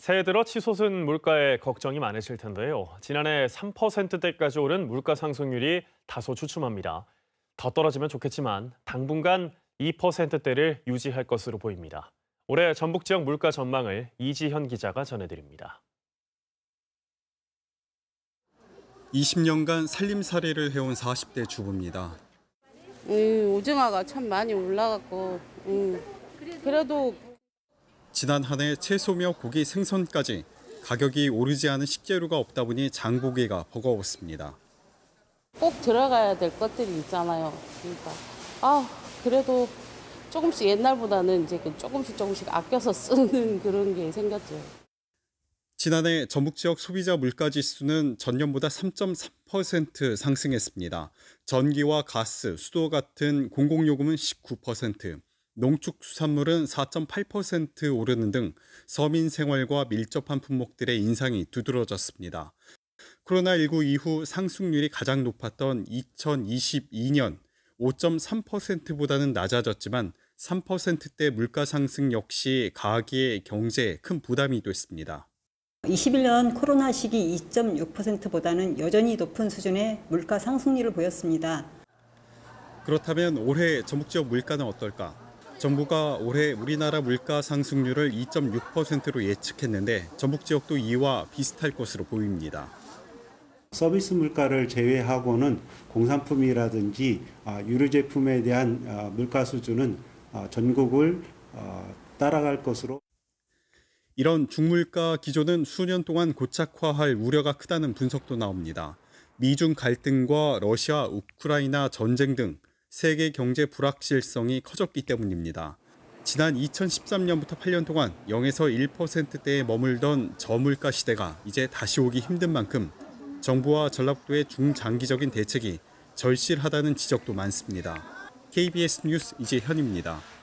새해 들어 치솟은 물가에 걱정이 많으실 텐데요. 지난해 3%대까지 오른 물가 상승률이 다소 주춤합니다. 더 떨어지면 좋겠지만 당분간 2%대를 유지할 것으로 보입니다. 올해 전북 지역 물가 전망을 이지현 기자가 전해드립니다. 20년간 살림 사례를 해온 40대 주부입니다. 음, 오징어가 참 많이 올라갔고 음. 그래도 지난 한 해 채소며 고기 생선까지 가격이 오르지 않은 식재료가 없다 보니 장보기가 버거웠습니다. 꼭 들어가야 될 것들이 있잖아요. 그러니까 아 그래도 조금씩 옛날보다는 이제 그 조금씩 조금씩 아껴서 쓰는 그런 게 생겼죠. 지난해 전북 지역 소비자 물가 지수는 전년보다 3.3% 상승했습니다. 전기와 가스, 수도 같은 공공요금은 19%, 농축수산물은 4.8% 오르는 등 서민 생활과 밀접한 품목들의 인상이 두드러졌습니다. 코로나19 이후 상승률이 가장 높았던 2022년 5.3%보다는 낮아졌지만 3%대 물가 상승 역시 가계 경제에 큰 부담이 됐습니다. 21년 코로나 시기 2.6%보다는 여전히 높은 수준의 물가 상승률을 보였습니다. 그렇다면 올해 전북 지역 물가는 어떨까? 정부가 올해 우리나라 물가 상승률을 2.6%로 예측했는데 전북 지역도 이와 비슷할 것으로 보입니다. 서비스 물가를 제외하고는 공산품이라든지 아, 유류 제품에 대한 아, 물가 수준은 아, 전국을 따라갈 것으로 이런 중물가 기조는 수년 동안 고착화할 우려가 크다는 분석도 나옵니다. 미중 갈등과 러시아, 우크라이나 전쟁 등 세계 경제 불확실성이 커졌기 때문입니다. 지난 2013년부터 8년 동안 0에서 1%대에 머물던 저물가 시대가 이제 다시 오기 힘든 만큼 정부와 전라북도의 중장기적인 대책이 절실하다는 지적도 많습니다. KBS 뉴스 이재현입니다.